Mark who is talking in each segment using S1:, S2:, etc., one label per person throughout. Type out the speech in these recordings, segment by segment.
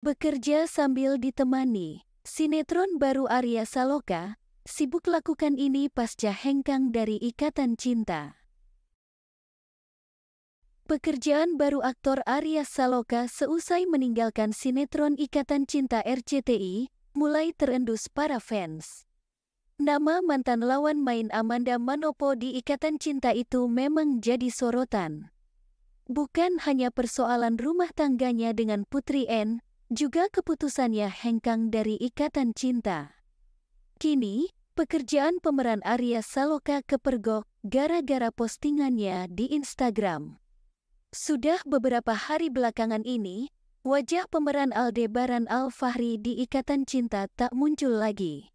S1: Bekerja sambil ditemani, sinetron baru Arya Saloka, sibuk lakukan ini pasca hengkang dari ikatan cinta. Pekerjaan baru aktor Arya Saloka seusai meninggalkan sinetron Ikatan Cinta RCTI, mulai terendus para fans. Nama mantan lawan main Amanda Manopo di Ikatan Cinta itu memang jadi sorotan. Bukan hanya persoalan rumah tangganya dengan Putri N, juga keputusannya hengkang dari ikatan cinta. Kini, pekerjaan pemeran Arya Saloka kepergok gara-gara postingannya di Instagram. Sudah beberapa hari belakangan ini, wajah pemeran Aldebaran Al-Fahri di Ikatan Cinta tak muncul lagi.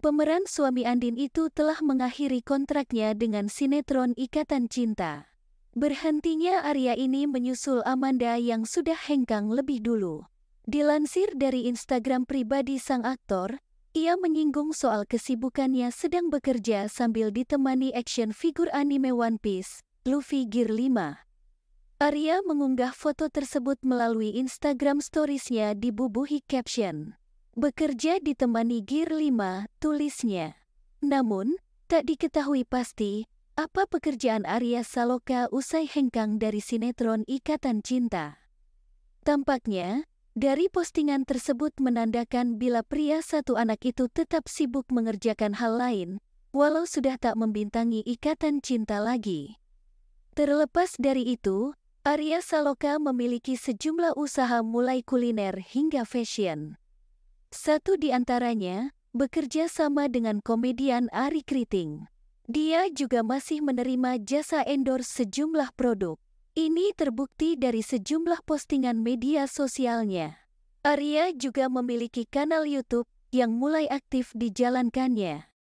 S1: Pemeran suami Andin itu telah mengakhiri kontraknya dengan sinetron Ikatan Cinta. Berhentinya Arya ini menyusul Amanda yang sudah hengkang lebih dulu. Dilansir dari Instagram pribadi sang aktor, ia menyinggung soal kesibukannya sedang bekerja sambil ditemani action figur anime One Piece, Luffy Gear 5. Arya mengunggah foto tersebut melalui Instagram storiesnya dibubuhi caption. Bekerja ditemani Gear 5, tulisnya. Namun, tak diketahui pasti apa pekerjaan Arya Saloka usai hengkang dari sinetron Ikatan Cinta. Tampaknya, dari postingan tersebut menandakan bila pria satu anak itu tetap sibuk mengerjakan hal lain, walau sudah tak membintangi ikatan cinta lagi. Terlepas dari itu, Arya Saloka memiliki sejumlah usaha mulai kuliner hingga fashion. Satu di antaranya, bekerja sama dengan komedian Ari Kriting. Dia juga masih menerima jasa endorse sejumlah produk. Ini terbukti dari sejumlah postingan media sosialnya. Arya juga memiliki kanal YouTube yang mulai aktif dijalankannya.